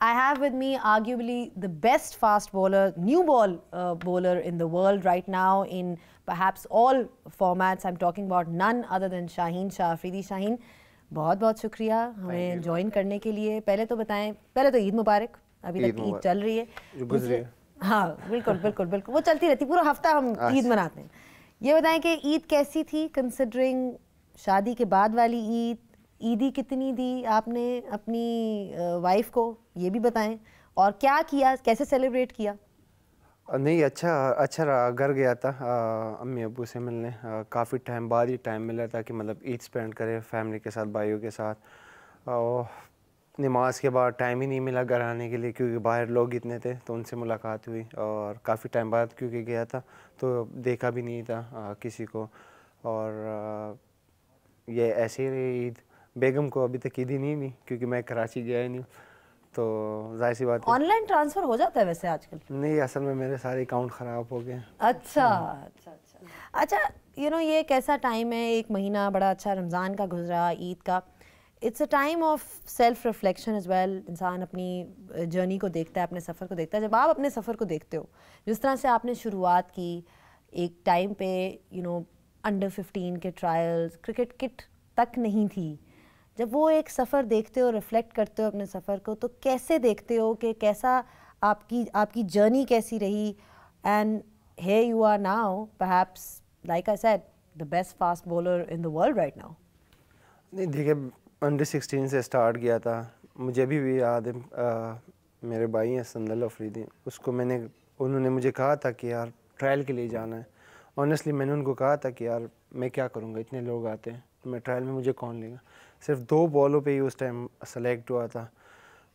I have with me arguably the best fast bowler, new ball uh, bowler in the world right now in perhaps all formats. I'm talking about none other than Shaheen Shah Afridi. Shaheen, बहुत बहुत शुक्रिया हमें join करने के लिए पहले तो बताएं पहले तो ईद मुबारक अभी तक ईद चल रही है जो गुजरी है हाँ बिल्कुल बिल्कुल बिल्कुल वो चलती रहती पूरा हफ्ता हम ईद मनाते हैं ये बताएं कि ईद कैसी थी कंसिडरिंग शादी के बाद वाली ईद ईदी कितनी दी आपने अपनी वाइफ को ये भी बताएं और क्या किया कैसे सेलिब्रेट किया नहीं अच्छा अच्छा रहा घर गया था अम्मी अबू से मिलने काफ़ी टाइम बाद ही टाइम मिला था कि मतलब ईद स्पेंड करें फैमिली के साथ भाइयों के साथ और नमाज के बाद टाइम ही नहीं मिला घर आने के लिए क्योंकि बाहर लोग इतने थे तो उनसे मुलाकात हुई और काफ़ी टाइम बाद क्योंकि गया था तो देखा भी नहीं था आ, किसी को और आ, ये ऐसे ही रही ईद बेगम को अभी तक ईदी ही नहीं हुई क्योंकि मैं कराची गया ही नहीं तो जाहिर सी बात ऑनलाइन ट्रांसफर हो जाता है वैसे आजकल नहीं असल में मेरे सारे अकाउंट ख़राब हो गए अच्छा अच्छा अच्छा अच्छा यू नो ये कैसा टाइम है एक महीना बड़ा अच्छा रमज़ान का गुजरा ईद का it's a time of self reflection as well इंसान अपनी जर्नी को देखता है अपने सफ़र को देखता है जब आप अपने सफ़र को देखते हो जिस तरह से आपने शुरुआत की एक टाइम पे यू नो अंडर 15 के ट्रायल्स क्रिकेट किट तक नहीं थी जब वो एक सफ़र देखते हो रिफ्लेक्ट करते हो अपने सफ़र को तो कैसे देखते हो कि कैसा आपकी आपकी जर्नी कैसी रही and hey you are now perhaps, like I said, the best fast bowler in the world right now नहीं देखिए अंडर सिक्सटीन से स्टार्ट किया था मुझे अभी भी याद है मेरे भाई हैं संदल अफरीदी उसको मैंने उन्होंने मुझे कहा था कि यार ट्रायल के लिए जाना है ऑनेस्टली मैंने उनको कहा था कि यार मैं क्या करूँगा इतने लोग आते हैं तो मैं ट्रायल में मुझे कौन लेगा सिर्फ दो बॉलों पे ही उस टाइम सेलेक्ट हुआ था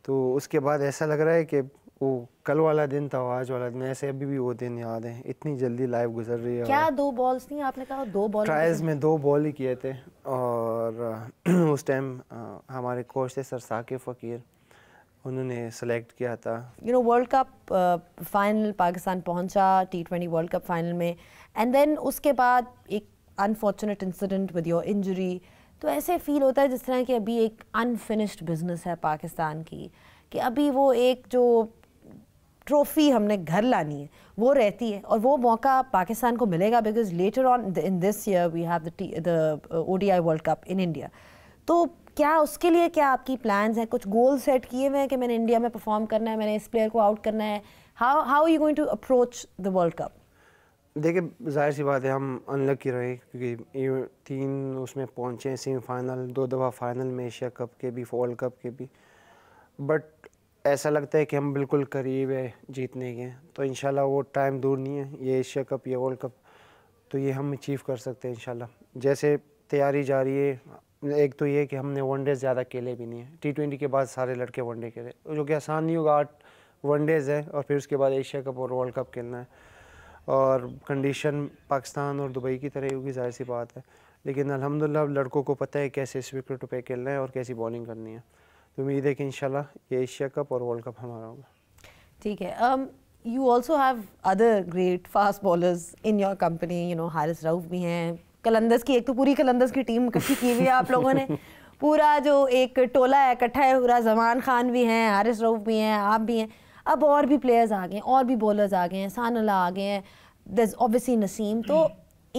तो उसके बाद ऐसा लग रहा है कि वो कल वाला दिन था आज वाला दिन ऐसे अभी भी वो दिन याद है इतनी जल्दी लाइव गुजर रही है क्या दो बॉल्स थी आपने कहा दो बॉल ट्रायल्स में दो बॉल ही किए थे और उस टाइम हमारे कोच थे सर साकिब फ़कीर उन्होंने सेलेक्ट किया था you know world cup final Pakistan पहुंचा T twenty world cup final में एंड देन उसके बाद एक unfortunate incident with your injury तो ऐसे फील होता है जिस तरह कि अभी एक अनफिनिश्ड बिज़नेस है पाकिस्तान की कि अभी वो एक जो ट्रॉफ़ी हमने घर लानी है वो रहती है और वो मौका पाकिस्तान को मिलेगा because later on in this year we have the O D I world cup in India तो क्या उसके लिए क्या आपकी प्लान्स हैं कुछ गोल सेट किए हुए हैं कि मैंने इंडिया में परफॉर्म करना है मैंने इस प्लेयर को आउट करना है how how you going to approach the world cup देखिए जाहिर सी बात है हम अनलकी रहे क्योंकि तीन उसमें पहुँचे सेमीफाइनल दो दफ़ा फाइनल में एशिया कप के भी वर्ल्ड कप के भी बट ऐसा लगता है कि हम बिल्कुल करीब है जीतने के तो इन वो टाइम दूर नहीं है ये एशिया कप या वर्ल्ड कप तो ये हम अचीव कर सकते हैं इन जैसे तैयारी जा रही है एक तो ये कि हमने वनडे ज़्यादा खेले भी नहीं है टी ट्वेंटी के बाद सारे लड़के वनडे खेले जो कि आसान नहीं होगा आठ वनडेज़ है और फिर उसके बाद एशिया कप और वर्ल्ड कप खेलना है और कंडीशन पाकिस्तान और दुबई की तरह होगी जाहिर सी बात है लेकिन अल्हम्दुलिल्लाह लड़कों को पता है कैसे इस विकेट पे खेलना है और कैसी बॉलिंग करनी है तो उम्मीद है कि इन ये एशिया कप और वर्ल्ड कप हमारा होगा ठीक है you also have other great fast bowlers in your company you know Haris Rauf भी हैं कलंदस की एक तो पूरी कलंदस की टीम इकट्ठी की हुई है आप लोगों ने पूरा जो एक टोला है इकट्ठा है पूरा जमान खान भी हैं हारिस राउफ भी हैं आप भी हैं अब और भी प्लेयर्स आ गए हैं और भी बॉलर्स आ गए हैं सानला आ गए हैं दस ऑब्वियसली नसीम तो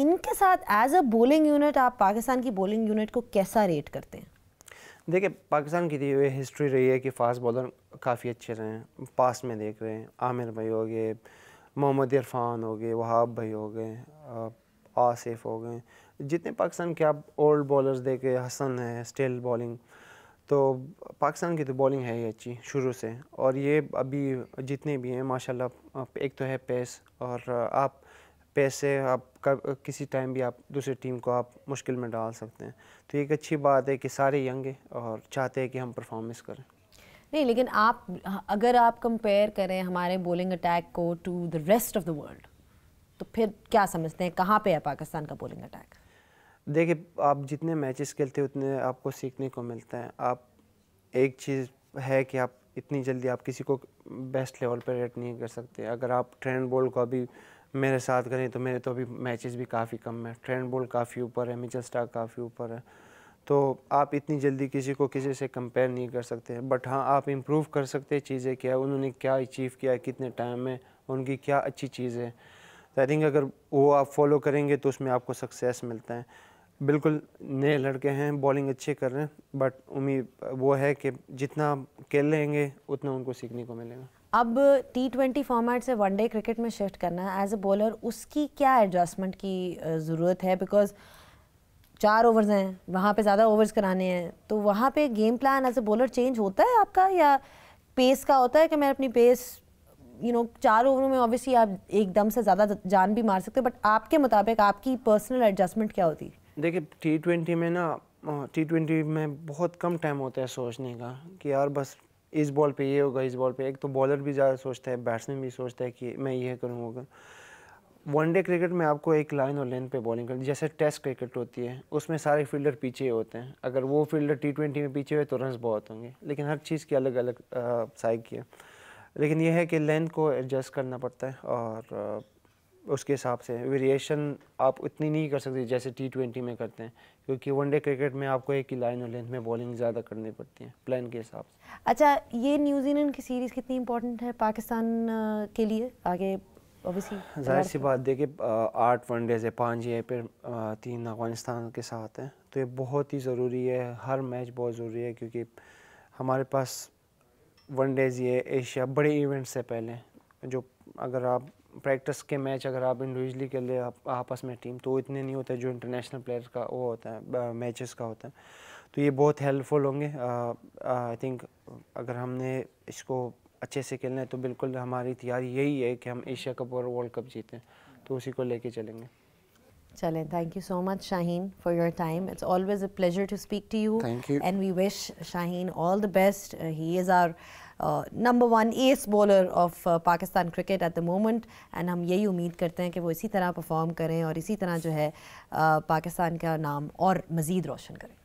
इनके साथ एज अ बोलिंग यूनिट आप पाकिस्तान की बोलिंग यूनिट को कैसा रेट करते हैं देखिए पाकिस्तान की तो ये हिस्ट्री रही है कि फास्ट बॉलर काफ़ी अच्छे रहे हैं पास में देख रहे हैं आमिर भाई हो गए मोहम्मद इरफान हो गए वहाब भाई हो गए आसिफ हो गए जितने पाकिस्तान के आप ओल्ड बॉलर्स देखे हसन है स्टिल बॉलिंग तो पाकिस्तान की तो बॉलिंग है ही अच्छी शुरू से और ये अभी जितने भी हैं माशाल्लाह एक तो है पेस और आप पेस से आप कब किसी टाइम भी आप दूसरी टीम को आप मुश्किल में डाल सकते हैं तो एक अच्छी बात है कि सारे यंग हैं और चाहते हैं कि हम परफॉर्मेंस करें नहीं लेकिन आप अगर आप कंपेयर करें हमारे बोलिंग अटैक को to the rest of the world तो फिर क्या समझते हैं कहाँ पे है पाकिस्तान का बोलिंग अटैक देखिए आप जितने मैचेस खेलते हैं उतने आपको सीखने को मिलता है आप एक चीज़ है कि आप इतनी जल्दी आप किसी को बेस्ट लेवल पर रेट नहीं कर सकते अगर आप ट्रेंड बॉल को अभी मेरे साथ करें तो मेरे तो अभी मैचेस भी काफ़ी कम है ट्रेंड बॉल काफ़ी ऊपर है मिचल स्टार काफ़ी ऊपर है तो आप इतनी जल्दी किसी को किसी से कंपेयर नहीं कर सकते बट हाँ आप इम्प्रूव कर सकते हैं चीज़ें क्या उन्होंने क्या अचीव किया कितने टाइम में उनकी क्या अच्छी चीज़ है तो आई थिंक अगर वो आप फॉलो करेंगे तो उसमें आपको सक्सेस मिलता है बिल्कुल नए लड़के हैं बॉलिंग अच्छे कर रहे हैं बट उम्मीद वो है कि जितना खेल लेंगे उतना उनको सीखने को मिलेगा अब टी ट्वेंटी फॉर्मेट से वनडे क्रिकेट में शिफ्ट करना है एज ए बॉलर उसकी क्या एडजस्टमेंट की ज़रूरत है बिकॉज चार ओवर्स हैं वहाँ पे ज़्यादा ओवर्स कराने हैं तो वहाँ पे game plan as a bowler change होता है आपका या पेस का होता है कि मैं अपनी पेस यू नो चार ओवरों में ऑब्वियसली आप एकदम से ज़्यादा जान भी मार सकते हो बट आपके मुताबिक आपकी पर्सनल एडजस्टमेंट क्या होती है देखिए टी ट्वेंटी में ना टी ट्वेंटी में बहुत कम टाइम होता है सोचने का कि यार बस इस बॉल पे ये होगा इस बॉल पे एक तो बॉलर भी ज़्यादा सोचता है बैट्समैन भी सोचता है कि मैं ये करूँ होगा वनडे क्रिकेट में आपको एक लाइन और लेंथ पे बॉलिंग करनी जैसे टेस्ट क्रिकेट होती है उसमें सारे फील्डर पीछे होते हैं अगर वो फील्डर टी ट्वेंटी में पीछे हुए तो रन बहुत होंगे लेकिन हर चीज़ की अलग अलग साइक है लेकिन यह है कि लेंथ को एडजस्ट करना पड़ता है और उसके हिसाब से वेरिएशन आप उतनी नहीं कर सकते जैसे टी ट्वेंटी में करते हैं क्योंकि वनडे क्रिकेट में आपको एक ही लाइन और लेंथ में बॉलिंग ज़्यादा करनी पड़ती है प्लान के हिसाब से अच्छा ये न्यूजीलैंड की सीरीज़ कितनी इंपॉर्टेंट है पाकिस्तान के लिए आगे हाँ, जाहिर सी बात देखिए आठ वनडेज है पाँच है फिर तीन अफगानिस्तान के साथ हैं तो ये बहुत ही ज़रूरी है हर मैच बहुत ज़रूरी है क्योंकि हमारे पास वन डेज ये एशिया बड़े इवेंट्स से पहले जो अगर आप प्रैक्टिस के मैच अगर आप इंडिविजुअली खेल रहे आप, आपस में टीम तो इतने नहीं होते जो इंटरनेशनल प्लेयर का वो होता है मैचेस का होता है तो ये बहुत हेल्पफुल होंगे आई थिंक अगर हमने इसको अच्छे से खेलना है तो बिल्कुल हमारी तैयारी यही है कि हम एशिया कप और वर्ल्ड कप जीतें तो उसी को लेके चलेंगे चलें thank you so much Shaheen for your time it's always a pleasure to speak to you Thank you. And we wish Shaheen all the best. Uh, number one as bowler of Pakistan cricket at the moment and हम यही उम्मीद करते हैं कि वो इसी तरह perform करें और इसी तरह जो है uh, पाकिस्तान का नाम और मज़ीद रोशन करें